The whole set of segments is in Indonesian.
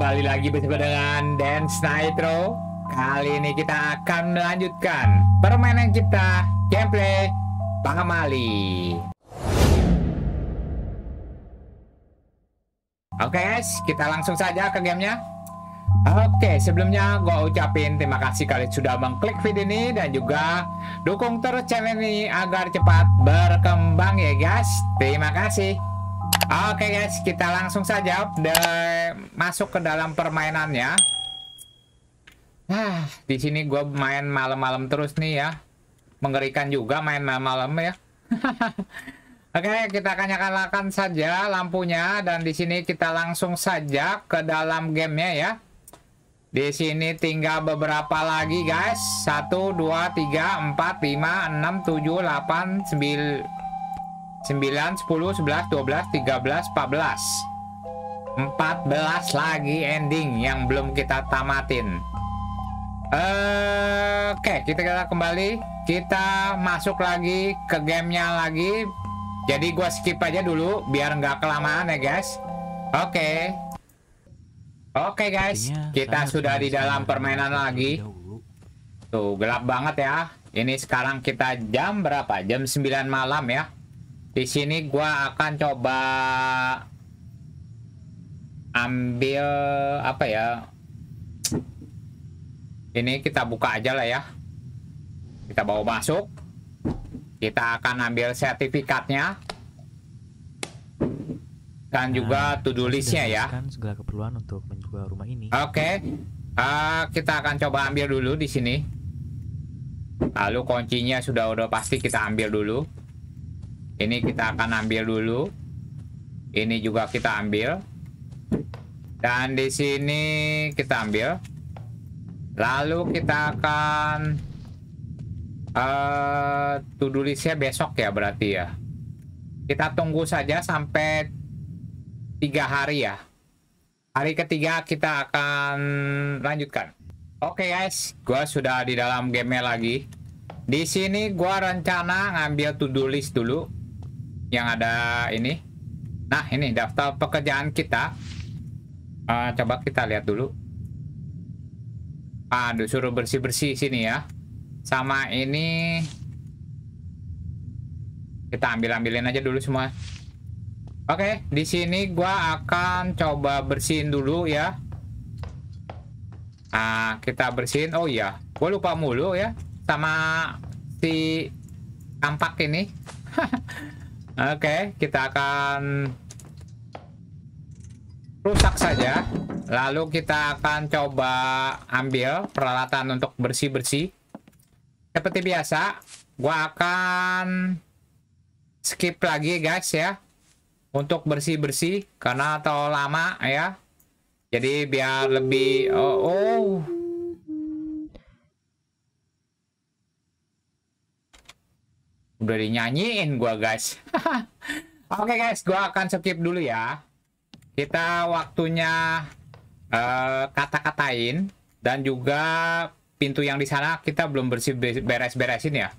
kembali lagi bersama dengan Dance Nitro Kali ini kita akan melanjutkan permainan kita gameplay Pangamali Oke okay guys, kita langsung saja ke gamenya Oke, okay, sebelumnya gue ucapin terima kasih kalian sudah mengklik video ini dan juga dukung terus channel ini agar cepat berkembang ya guys. Terima kasih. Oke okay guys, kita langsung saja masuk ke dalam permainannya. Nah, di sini gue main malam-malam terus nih ya. Mengerikan juga main malam-malam ya. Oke, okay, kita akan nyalakan saja lampunya dan di sini kita langsung saja ke dalam gamenya ya. Di sini tinggal beberapa lagi guys. 1 2 3 4 5 6 7 8 9 9, 10, 11, 12, 13, 14 14 lagi ending yang belum kita tamatin Oke, okay, kita kembali Kita masuk lagi ke gamenya lagi Jadi gua skip aja dulu Biar nggak kelamaan ya guys Oke okay. Oke okay, guys, kita sudah di dalam permainan lagi Tuh, gelap banget ya Ini sekarang kita jam berapa? Jam 9 malam ya di sini gua akan coba ambil apa ya? Ini kita buka aja lah ya. Kita bawa masuk. Kita akan ambil sertifikatnya dan nah, juga to do listnya ya. segala keperluan untuk menjual rumah ini. Oke, okay. uh, eh, kita akan coba ambil dulu di sini. Lalu kuncinya sudah udah pasti kita ambil dulu. Ini kita akan ambil dulu. Ini juga kita ambil. Dan di sini kita ambil. Lalu kita akan uh, to besok ya berarti ya. Kita tunggu saja sampai tiga hari ya. Hari ketiga kita akan lanjutkan. Oke okay guys, gue sudah di dalam game lagi. Di sini gue rencana ngambil to dulu yang ada ini. Nah, ini daftar pekerjaan kita. Uh, coba kita lihat dulu. Aduh, suruh bersih-bersih sini ya. Sama ini kita ambil-ambilin aja dulu semua. Oke, di sini gua akan coba bersihin dulu ya. Ah, kita bersihin. Oh iya, gue lupa mulu ya sama si tampak ini. Oke, okay, kita akan rusak saja. Lalu kita akan coba ambil peralatan untuk bersih-bersih. Seperti biasa, gua akan skip lagi guys ya. Untuk bersih-bersih karena terlalu lama ya. Jadi biar lebih oh, oh Udah dinyanyiin gua, guys. Oke, okay, guys, gua akan skip dulu ya. Kita waktunya uh, kata-katain dan juga pintu yang di sana kita belum bersih beres-beresin ya.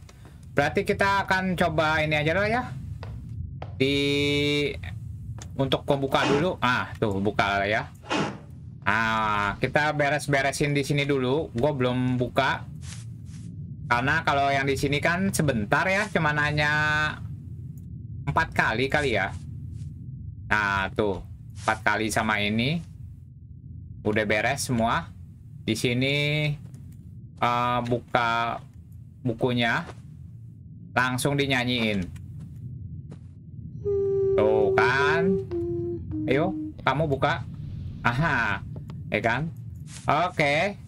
Berarti kita akan coba ini aja lah ya. Di untuk membuka dulu. Ah, tuh buka ya. Ah, kita beres-beresin di sini dulu. gua belum buka. Karena kalau yang di sini kan sebentar ya, cuma hanya empat kali kali ya. Nah, tuh. Empat kali sama ini. Udah beres semua. Di sini uh, buka bukunya. Langsung dinyanyiin. Tuh kan. Ayo, kamu buka. Aha, ya kan? Oke.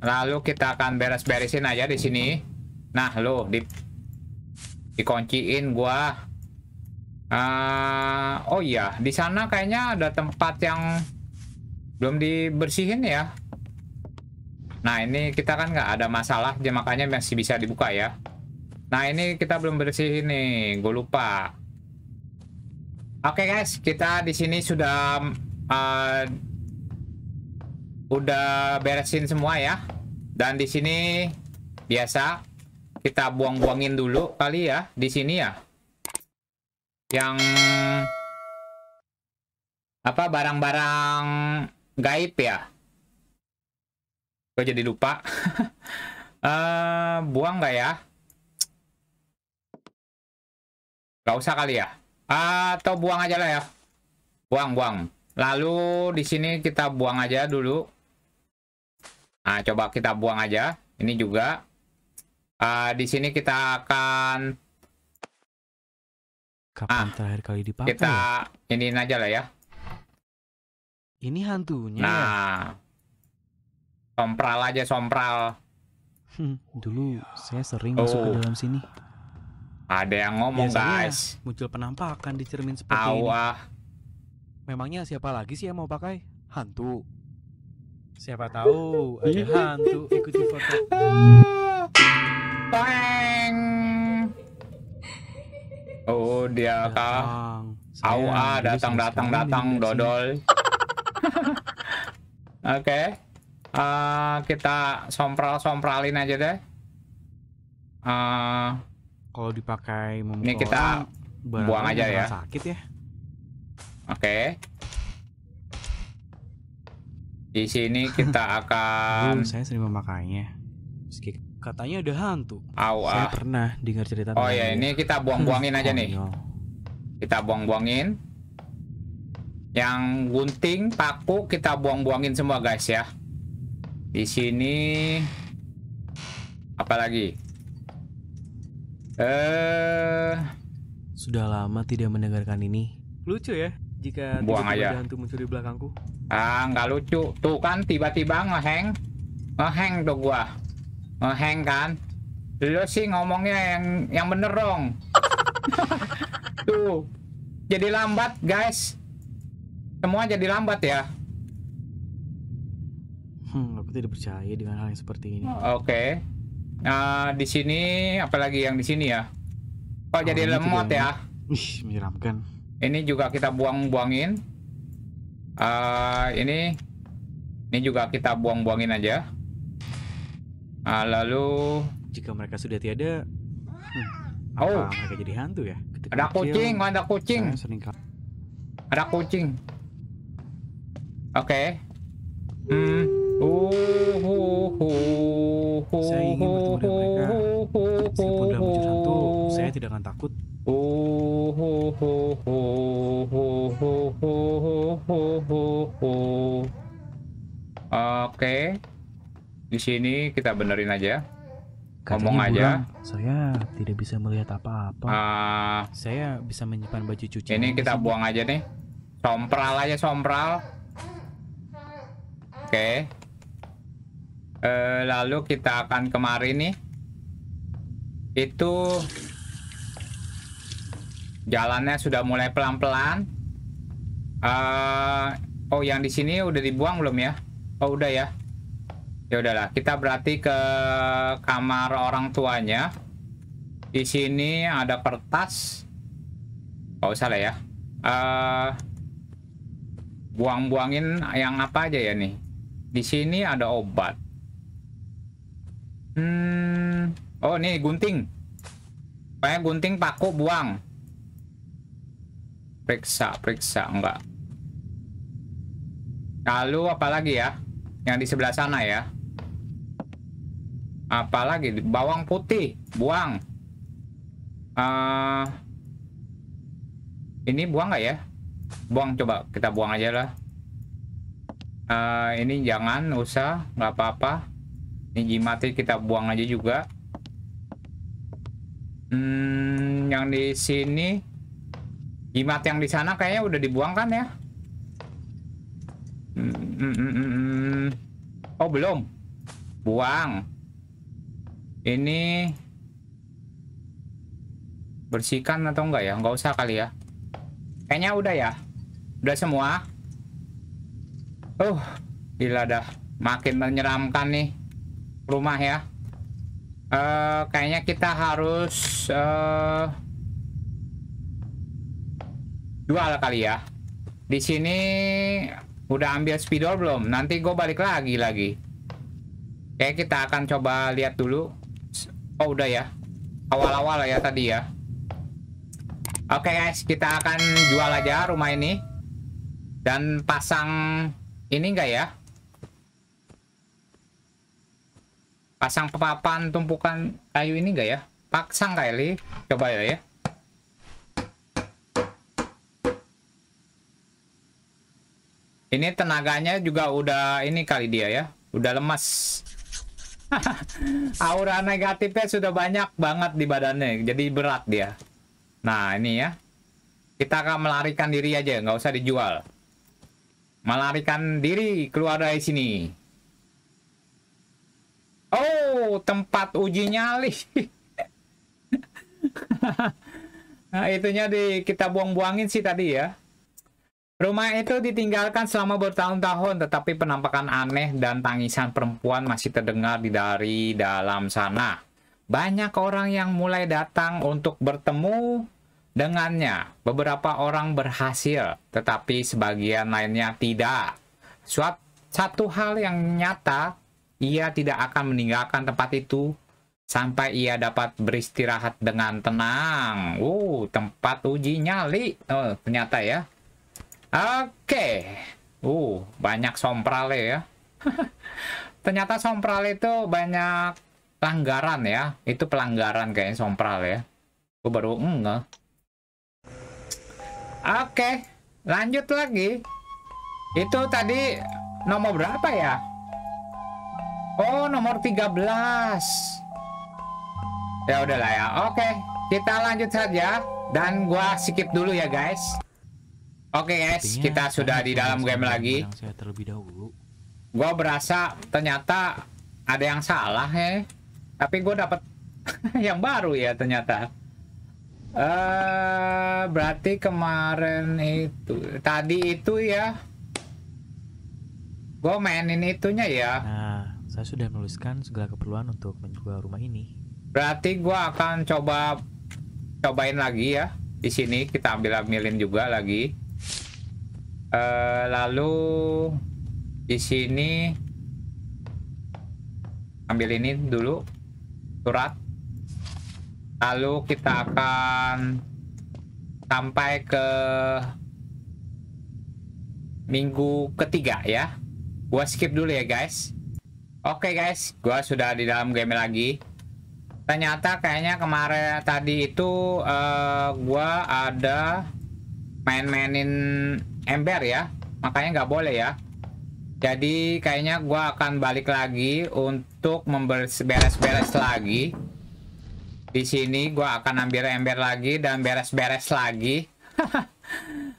Lalu kita akan beres-beresin aja di sini. Nah, lo di dikunciin gua. Uh, oh iya, di sana kayaknya ada tempat yang belum dibersihin ya. Nah, ini kita kan nggak ada masalah, jadi ya, makanya masih bisa dibuka ya. Nah, ini kita belum bersihin nih, gue lupa. Oke okay, guys, kita di sini sudah uh, udah beresin semua ya. Dan di sini biasa kita buang-buangin dulu kali ya di sini ya yang apa barang-barang gaib ya gue jadi lupa uh, buang nggak ya Gak usah kali ya atau buang aja lah ya buang buang lalu di sini kita buang aja dulu nah coba kita buang aja ini juga Uh, di sini kita akan kapan ah, terakhir kali dipakai? Kita ya? ini aja lah ya. Ini hantunya. Ya? Nah, ya? sompral aja sompral. Hmm, dulu saya sering oh. masuk ke dalam sini. Ada yang ngomong Biasanya guys. Muncul penampakan di cermin seperti Awah. ini. Ah. Memangnya siapa lagi sih yang mau pakai hantu? Siapa tahu ada hantu ikuti foto. Bang. Oh, dia kah? Au ah, datang datang datang dodol. Oke. Okay. Uh, kita sompral-sompralin aja deh. Uh, kalau dipakai ini kita orang, buang aja ya. Sakit ya. Oke. Okay. Di sini kita akan saya sering memakainya. Meski katanya ada hantu. Aw, Saya ah. pernah dengar cerita. Oh ya, ini kita buang-buangin aja nih. Kita buang-buangin. Yang gunting, paku kita buang-buangin semua guys ya. Di sini apa lagi? Eh sudah lama tidak mendengarkan ini. Lucu ya jika buang tiba -tiba aja. hantu muncul di belakangku. Ah, nggak lucu. Tuh kan tiba-tiba ngeheng. Ngeheng tuh gua ngeheng kan? Lo sih ngomongnya yang yang bener dong. Tuh. Jadi lambat, guys. Semua jadi lambat ya. Hmm, aku tidak percaya dengan hal yang seperti ini. Oke. Okay. Nah, di sini apalagi yang di sini ya? Kok oh, jadi ah, lemot ya? Wih, menyeramkan. Ini juga kita buang-buangin. Uh, ini ini juga kita buang-buangin aja ah lalu jika mereka sudah tiada, hmm, apa mereka jadi hantu ya? Ketika ada kecil, kucing, ada kucing. Sering... Ada kucing. Oke. Okay. Hmm. Uh, uh, uh, saya ingin bertemu dengan mereka. Meskipun dalam wujud hantu, saya tidak akan takut. Oke. Okay. Di sini kita benerin aja. Katanya Ngomong aja. saya tidak bisa melihat apa-apa. Uh, saya bisa menyimpan baju cuci. Ini kita buang aja nih. Sompral aja sompral. Oke. Okay. Uh, eh, lalu kita akan kemari nih. Itu jalannya sudah mulai pelan-pelan. Uh, oh, yang di sini udah dibuang belum ya? Oh, udah ya ya udahlah kita berarti ke kamar orang tuanya di sini ada kertas nggak salah ya uh, buang-buangin yang apa aja ya nih di sini ada obat hmm oh nih gunting kayak gunting paku buang periksa periksa enggak lalu apalagi ya yang di sebelah sana ya apalagi bawang putih buang uh, ini buang nggak ya buang coba kita buang aja lah uh, ini jangan usah nggak apa-apa ini jimatnya kita buang aja juga hmm, yang di sini jimat yang di sana kayaknya udah dibuang kan ya hmm, hmm, hmm, hmm. hmm. oh belum buang ini bersihkan atau enggak ya enggak usah kali ya kayaknya udah ya udah semua uh gila dah makin menyeramkan nih rumah ya uh, kayaknya kita harus uh, jual kali ya di sini udah ambil spidol belum nanti gue balik lagi lagi Oke, kita akan coba lihat dulu Oh udah ya Awal-awal ya tadi ya Oke okay, guys kita akan jual aja rumah ini Dan pasang Ini enggak ya Pasang papan tumpukan kayu ini enggak ya Pasang kali Coba ya ya Ini tenaganya juga udah ini kali dia ya Udah lemas aura negatifnya sudah banyak banget di badannya, jadi berat dia. Nah, ini ya. Kita akan melarikan diri aja, nggak usah dijual. Melarikan diri keluar dari sini. Oh, tempat uji nyali. nah, itunya di kita buang-buangin sih tadi ya. Rumah itu ditinggalkan selama bertahun-tahun, tetapi penampakan aneh dan tangisan perempuan masih terdengar di dari dalam sana. Banyak orang yang mulai datang untuk bertemu dengannya. Beberapa orang berhasil, tetapi sebagian lainnya tidak. Suat, satu hal yang nyata, ia tidak akan meninggalkan tempat itu sampai ia dapat beristirahat dengan tenang. Uh, tempat uji nyali. Oh, ternyata ya. Oke. Uh, banyak somprale ya. Ternyata somprale itu banyak pelanggaran ya. Itu pelanggaran kayaknya somprale ya. Gue baru enggak. Oke, lanjut lagi. Itu tadi nomor berapa ya? Oh, nomor 13. Ya udahlah ya. Oke, kita lanjut saja dan gua skip dulu ya, guys. Oke okay guys, Artinya, kita sudah di dalam game lagi. Saya terlebih dahulu. Gua berasa ternyata ada yang salah ya. Tapi gue dapat yang baru ya ternyata. Eh, uh, berarti kemarin itu tadi itu ya. Gue mainin itunya ya. Nah, saya sudah menuliskan segala keperluan untuk menjual rumah ini. Berarti gue akan coba cobain lagi ya. Di sini kita ambil ambilin juga lagi. Eh, lalu di sini ambil ini dulu surat lalu kita akan sampai ke minggu ketiga ya gua skip dulu ya guys oke okay guys gua sudah di dalam game lagi ternyata kayaknya kemarin tadi itu uh, gua ada main-mainin ember ya makanya nggak boleh ya jadi kayaknya gua akan balik lagi untuk memberes-beres lagi di sini gue akan ambil ember lagi dan beres-beres lagi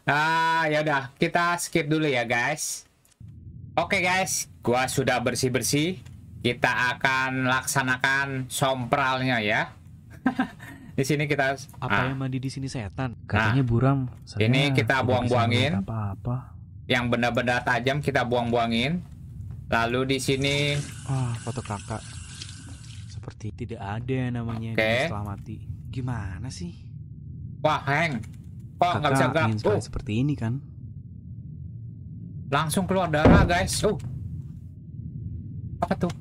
ah ya udah kita skip dulu ya guys oke okay, guys gua sudah bersih-bersih kita akan laksanakan sompralnya ya Di sini kita apa ah. yang mandi di sini setan? Nah, Katanya nah, buram. Saya ini kita buang-buangin. Apa-apa. Yang benda-benda tajam kita buang-buangin. Lalu di sini oh, foto kakak. Seperti tidak ada namanya okay. selamati. Gimana sih? Wah, Heng. Kok nggak bisa gerak? Oh. seperti ini kan? Langsung keluar darah, guys. Uh. Apa tuh?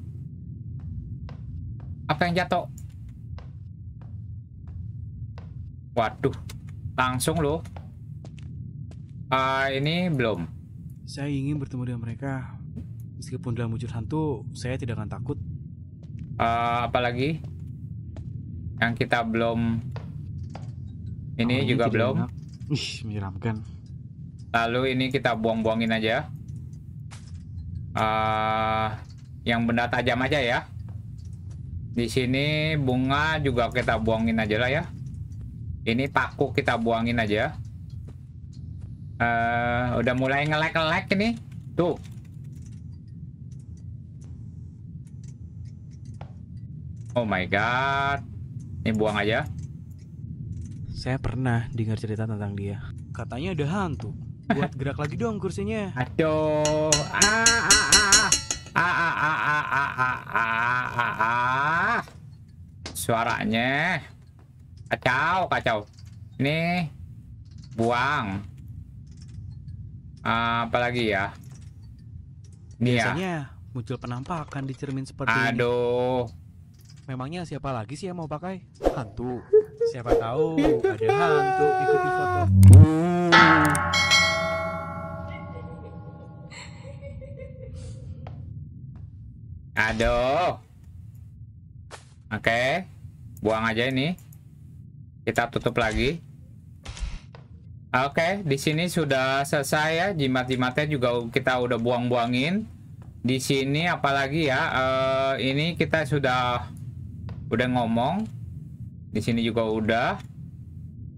Apa yang jatuh? Waduh, langsung loh. Uh, ini belum. Saya ingin bertemu dengan mereka. Meskipun dalam wujud hantu, saya tidak akan takut. Uh, apalagi yang kita belum. Ini Namanya juga belum. Ih, menyeramkan. Lalu ini kita buang-buangin aja. Uh, yang benda tajam aja ya. Di sini bunga juga kita buangin aja lah ya ini paku kita buangin aja uh, udah mulai ngelek-ngelek ini tuh oh my god ini buang aja saya pernah dengar cerita tentang dia katanya ada hantu buat gerak lagi dong kursinya aduh ah ah ah ah ah ah ah ah ah ah, ah, ah. suaranya kacau kacau ini buang uh, ah, apalagi ya ini ya. biasanya ya. muncul penampakan di cermin seperti aduh ini. Memangnya siapa lagi sih yang mau pakai? Hantu. Siapa tahu ada hantu ikuti foto. Aduh. Oke. Okay. Buang aja ini. Kita tutup lagi. Oke, di sini sudah selesai ya. Jimat-jimatnya juga kita udah buang-buangin. Di sini apalagi ya? Uh, ini kita sudah udah ngomong. Di sini juga udah.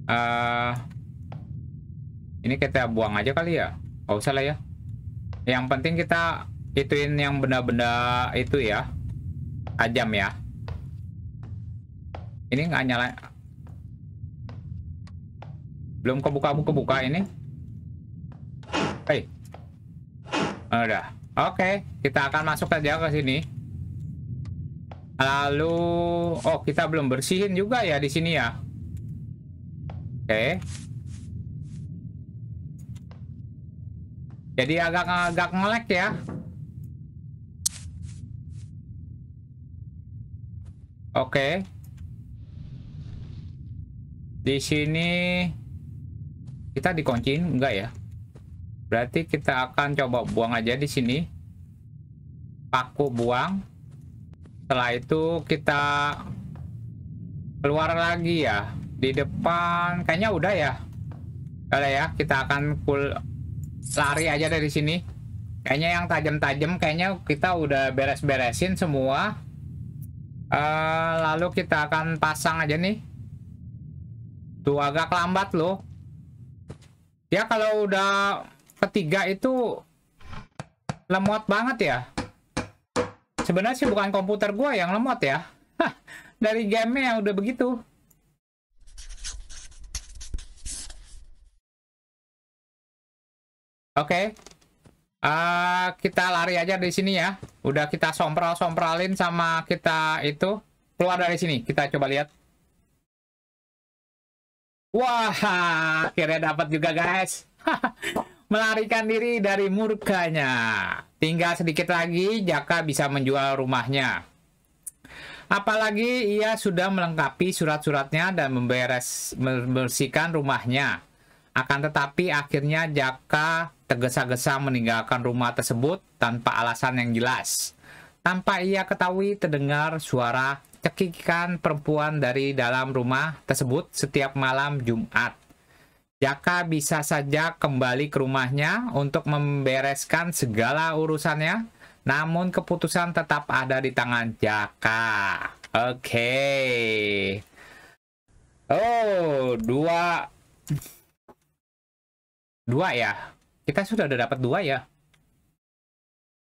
Uh, ini kita buang aja kali ya. Gak usah lah ya. Yang penting kita ituin yang benda-benda itu ya. Tajam ya. Ini nggak nyala belum kebuka kebuka ini hei eh. udah oh, oke okay, kita akan masuk saja ke sini lalu oh kita belum bersihin juga ya di sini ya oke okay. jadi agak-agak ngelek ya oke okay. di sini kita dikunciin enggak ya? Berarti kita akan coba buang aja di sini. Paku buang. Setelah itu kita keluar lagi ya. Di depan kayaknya udah ya. kalau ya, kita akan full lari aja dari sini. Kayaknya yang tajam-tajam kayaknya kita udah beres-beresin semua. e, lalu kita akan pasang aja nih. Tuh agak lambat loh Ya kalau udah ketiga itu lemot banget ya. Sebenarnya sih bukan komputer gua yang lemot ya. Hah, dari gamenya yang udah begitu. Oke. Okay. Uh, kita lari aja di sini ya. Udah kita sompral-sompralin sama kita itu. Keluar dari sini. Kita coba lihat. Wah, akhirnya dapat juga guys. Melarikan diri dari murkanya. Tinggal sedikit lagi, Jaka bisa menjual rumahnya. Apalagi ia sudah melengkapi surat-suratnya dan memberes, membersihkan rumahnya. Akan tetapi akhirnya Jaka tergesa-gesa meninggalkan rumah tersebut tanpa alasan yang jelas. Tanpa ia ketahui terdengar suara cekikikan perempuan dari dalam rumah tersebut setiap malam Jumat. Jaka bisa saja kembali ke rumahnya untuk membereskan segala urusannya, namun keputusan tetap ada di tangan Jaka. Oke. Okay. Oh, dua. Dua ya? Kita sudah dapat dua ya?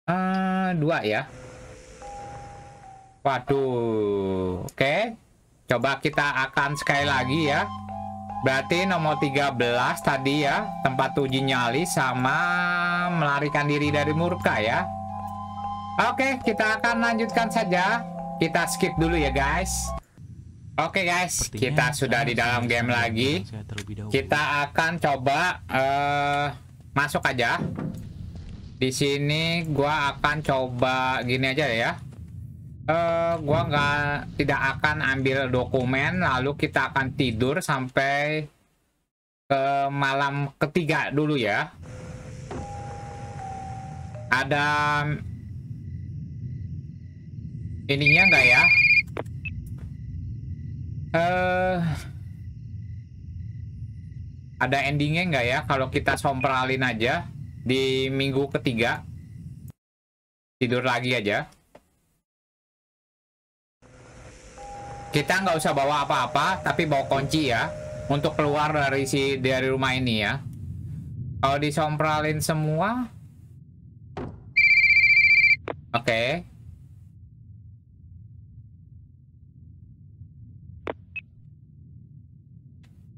Uh, dua ya? Waduh. Oke. Okay. Coba kita akan sekali lagi ya. Berarti nomor 13 tadi ya, tempat uji nyali sama melarikan diri dari murka ya. Oke, okay, kita akan lanjutkan saja. Kita skip dulu ya guys. Oke okay guys, Sepertinya kita sudah di dalam game lagi. Kita akan coba uh, masuk aja. Di sini gua akan coba gini aja ya uh, gua nggak tidak akan ambil dokumen lalu kita akan tidur sampai ke eh, malam ketiga dulu ya ada ininya nggak ya uh, ada endingnya nggak ya kalau kita sompralin aja di minggu ketiga tidur lagi aja Kita nggak usah bawa apa-apa, tapi bawa kunci ya. Untuk keluar dari si dari rumah ini ya. Kalau disompralin semua. Oke. Okay.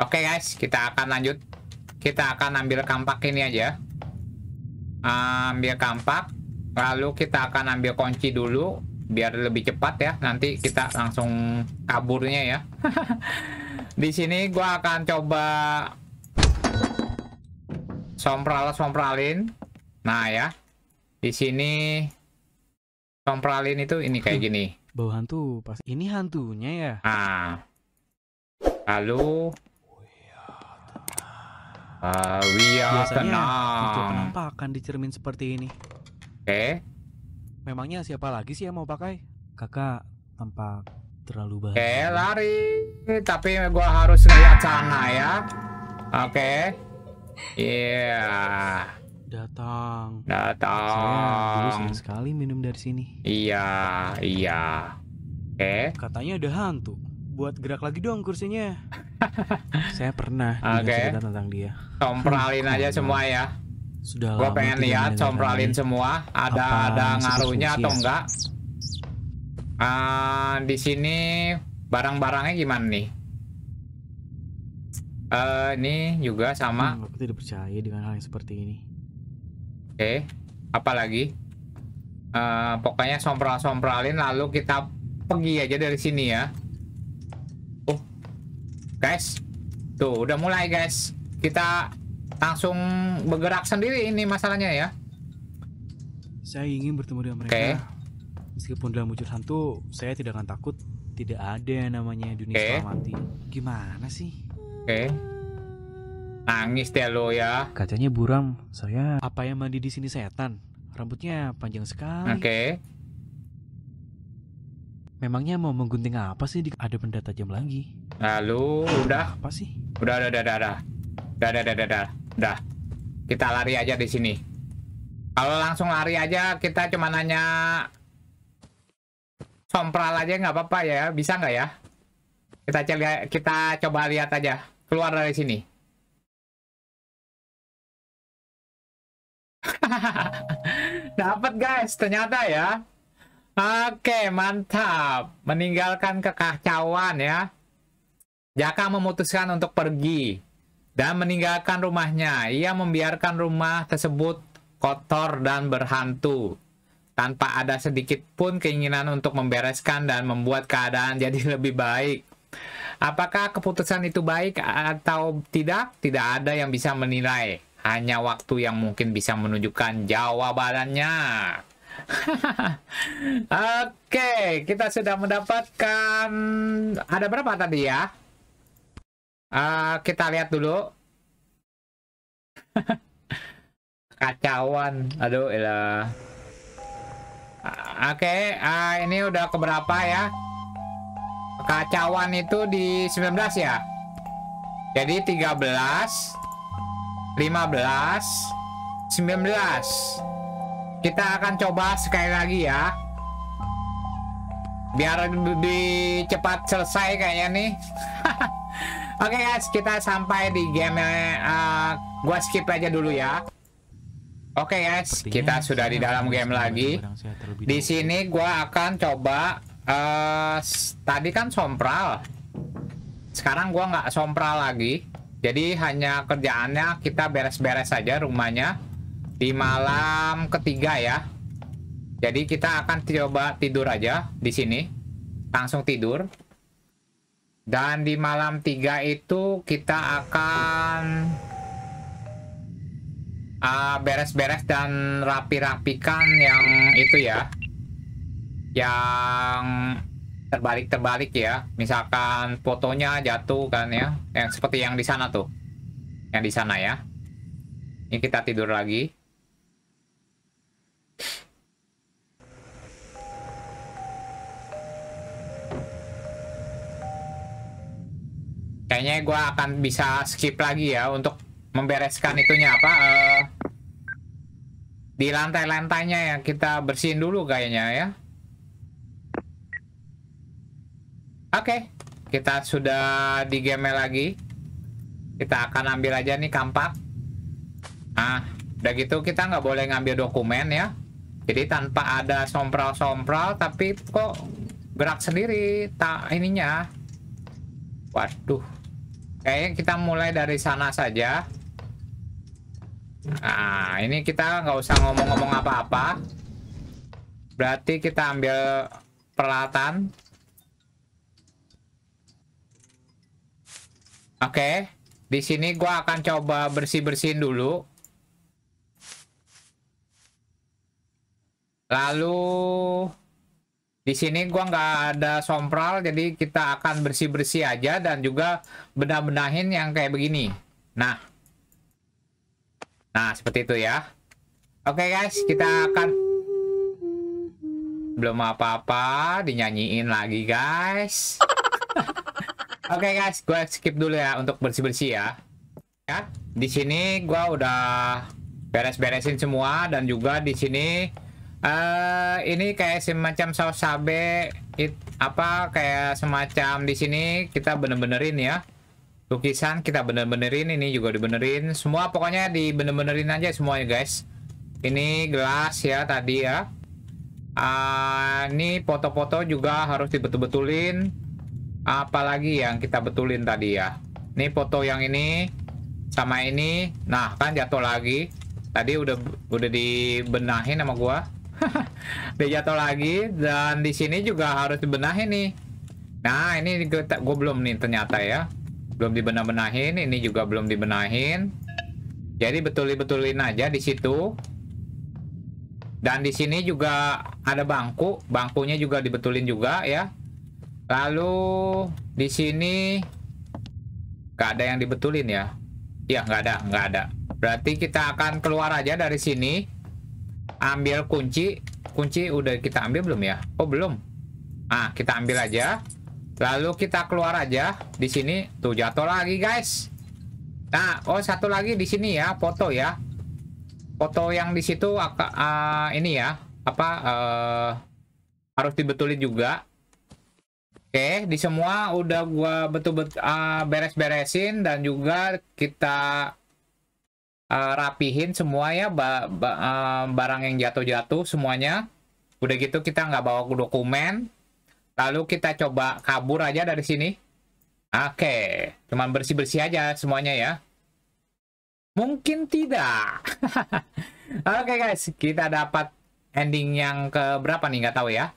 Oke okay guys, kita akan lanjut. Kita akan ambil kampak ini aja. Ambil kampak, lalu kita akan ambil kunci dulu biar lebih cepat ya nanti kita langsung kaburnya ya di sini gua akan coba sompral sompralin nah ya di sini sompralin itu ini kayak gini bau hantu pas ini hantunya ya nah, ah lalu uh, we are biasanya tenang. penampakan akan cermin seperti ini oke okay. Memangnya siapa lagi sih yang mau pakai? Kakak tampak terlalu banyak. Oke, lari. Tapi gua harus lihat sana ya. Oke. Okay. Iya. Datang. Datang. Saya sekali minum dari sini. Iya, iya. Oke. Okay. Katanya ada hantu. Buat gerak lagi dong kursinya. Saya pernah okay. cerita tentang dia. Tompralin hmm. aja semua ya. Sudah Gua pengen lihat sompralin semua, ada ada ngaruhnya atau ya? enggak. Uh, di sini barang-barangnya gimana nih? Uh, ini juga sama. Hmm, aku tidak percaya dengan hal yang seperti ini. Oke, okay. apalagi? Uh, pokoknya sompral-sompralin lalu kita pergi aja dari sini ya. Oh, guys, tuh udah mulai guys. Kita langsung bergerak sendiri ini masalahnya ya. Saya ingin bertemu dengan mereka. Okay. Meskipun dalam wujud hantu, saya tidak akan takut. Tidak ada yang namanya dunia okay. setelah mati. Gimana sih? Oke. Okay. Nangis deh lo ya. Kacanya buram. Saya Apa yang mandi di sini setan? Rambutnya panjang sekali. Oke. Okay. Memangnya mau menggunting apa sih? Ada benda tajam lagi. Lalu udah. Apa sih? Udah, udah, udah, udah. Udah, udah, udah, udah. udah. Udah. Kita lari aja di sini. Kalau langsung lari aja kita cuma nanya sompral aja nggak apa-apa ya. Bisa nggak ya? Kita coba kita coba lihat aja keluar dari sini. Dapat guys, ternyata ya. Oke, mantap. Meninggalkan kekacauan ya. Jaka memutuskan untuk pergi dan meninggalkan rumahnya. Ia membiarkan rumah tersebut kotor dan berhantu tanpa ada sedikit pun keinginan untuk membereskan dan membuat keadaan jadi lebih baik. Apakah keputusan itu baik atau tidak? Tidak ada yang bisa menilai. Hanya waktu yang mungkin bisa menunjukkan jawabannya. Oke, okay, kita sudah mendapatkan ada berapa tadi ya? Uh, kita lihat dulu. Kacauan. Aduh, ilah. Oke, okay, uh, eh, ini udah keberapa ya? Kacauan itu di 19 ya? Jadi 13, 15, 19. Kita akan coba sekali lagi ya. Biar lebih cepat selesai kayaknya nih. Oke okay guys, kita sampai di game uh, gua skip aja dulu ya. Oke okay guys, Sepertinya kita sudah di dalam game lagi. Di sini gua akan coba uh, tadi kan sompral. Sekarang gua nggak sompral lagi. Jadi hanya kerjaannya kita beres-beres saja -beres rumahnya di malam ketiga ya. Jadi kita akan coba tidur aja di sini. Langsung tidur. Dan di malam 3 itu kita akan ah, beres-beres uh, beres -beres dan rapi-rapikan yang itu ya. Yang terbalik-terbalik ya. Misalkan fotonya jatuh kan ya. Yang seperti yang di sana tuh. Yang di sana ya. Ini kita tidur lagi. Kayaknya gue akan bisa skip lagi ya untuk membereskan itunya apa uh, di lantai-lantainya yang kita bersihin dulu kayaknya ya. Oke, okay, kita sudah di game lagi. Kita akan ambil aja nih kampak. Ah, udah gitu kita nggak boleh ngambil dokumen ya. Jadi tanpa ada sompral-sompral, tapi kok gerak sendiri tak ininya. Waduh. Kayaknya kita mulai dari sana saja. Nah, ini kita nggak usah ngomong-ngomong apa-apa. Berarti kita ambil peralatan. Oke, di sini gua akan coba bersih-bersihin dulu. Lalu di sini gua nggak ada sompral, jadi kita akan bersih-bersih aja dan juga benah-benahin yang kayak begini. Nah. Nah, seperti itu ya. Oke okay guys, kita akan belum apa-apa dinyanyiin lagi guys. Oke okay guys, gua skip dulu ya untuk bersih-bersih ya. Ya, di sini gua udah beres-beresin semua dan juga di sini uh, ini kayak semacam saus cabe it, apa kayak semacam di sini kita bener-benerin ya lukisan kita bener-benerin ini juga dibenerin semua pokoknya dibener-benerin aja semuanya guys ini gelas ya tadi ya uh, ini foto-foto juga harus dibetul-betulin apalagi yang kita betulin tadi ya ini foto yang ini sama ini nah kan jatuh lagi tadi udah udah dibenahin sama gua dia jatuh lagi dan di sini juga harus dibenahi nih nah ini gue belum nih ternyata ya belum dibenah-benahin ini juga belum dibenahin jadi betul-betulin aja di situ dan di sini juga ada bangku bangkunya juga dibetulin juga ya lalu di sini nggak ada yang dibetulin ya ya nggak ada nggak ada berarti kita akan keluar aja dari sini ambil kunci kunci udah kita ambil belum ya oh belum ah kita ambil aja lalu kita keluar aja di sini tuh jatuh lagi guys nah oh satu lagi di sini ya foto ya foto yang di situ uh, ini ya apa uh, harus dibetulin juga Oke, okay, di semua udah gua betul-betul uh, beres-beresin dan juga kita uh, rapihin semua ya ba ba uh, barang yang jatuh-jatuh semuanya udah gitu kita nggak bawa dokumen lalu kita coba kabur aja dari sini oke okay. cuman bersih-bersih aja semuanya ya mungkin tidak oke okay, guys kita dapat ending yang ke berapa nih nggak tahu ya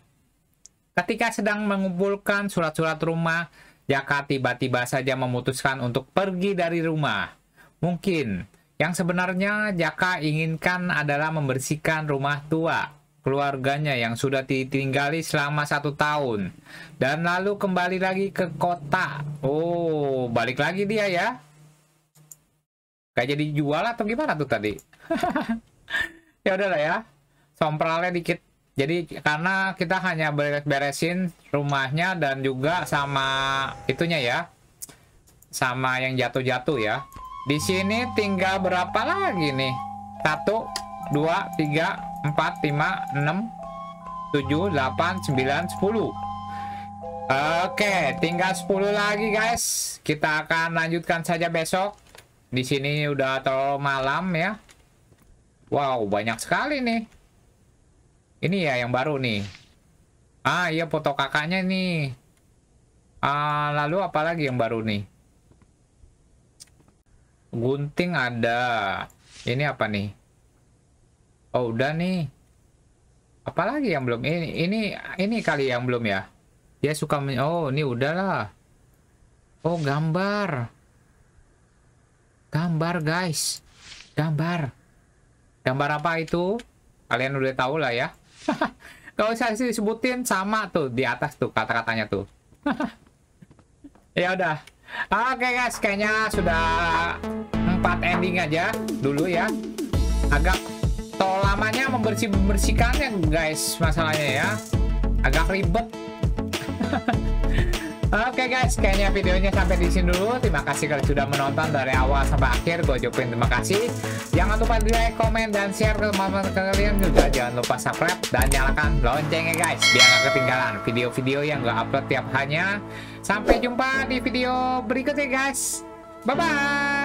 ketika sedang mengumpulkan surat-surat rumah Jaka tiba-tiba saja memutuskan untuk pergi dari rumah mungkin yang sebenarnya Jaka inginkan adalah membersihkan rumah tua keluarganya yang sudah ditinggali selama satu tahun dan lalu kembali lagi ke kota. Oh, balik lagi dia ya. Gak jadi jual atau gimana tuh tadi? ya udahlah ya. Sompralnya dikit. Jadi karena kita hanya beres-beresin rumahnya dan juga sama itunya ya. Sama yang jatuh-jatuh ya. Di sini tinggal berapa lagi nih? 1, 2, 3, 4, 5, 6, 7, 8, 9, 10. Oke, tinggal 10 lagi guys. Kita akan lanjutkan saja besok. Di sini udah terlalu malam ya. Wow, banyak sekali nih. Ini ya yang baru nih. Ah, iya foto kakaknya nih. Ah, lalu apa lagi yang baru nih? Gunting ada. Ini apa nih? Oh, udah nih. Apalagi yang belum? Ini ini ini kali yang belum ya. Dia suka men Oh, ini udahlah. Oh, gambar. Gambar, guys. Gambar. Gambar apa itu? Kalian udah tahu lah ya. Kalau saya sih sebutin sama tuh di atas tuh kata-katanya tuh. ya udah. Oke okay guys, kayaknya sudah empat ending aja dulu ya. Agak tol lamanya membersih bersihkannya guys masalahnya ya. Agak ribet. Oke okay guys, kayaknya videonya sampai di sini dulu. Terima kasih kalau sudah menonton dari awal sampai akhir. Gue jokin terima kasih. Jangan lupa di like, komen, dan share ke teman-teman kalian juga. Jangan lupa subscribe dan nyalakan loncengnya guys. Biar gak ketinggalan video-video yang gak upload tiap hanya. Sampai jumpa di video berikutnya guys. Bye-bye.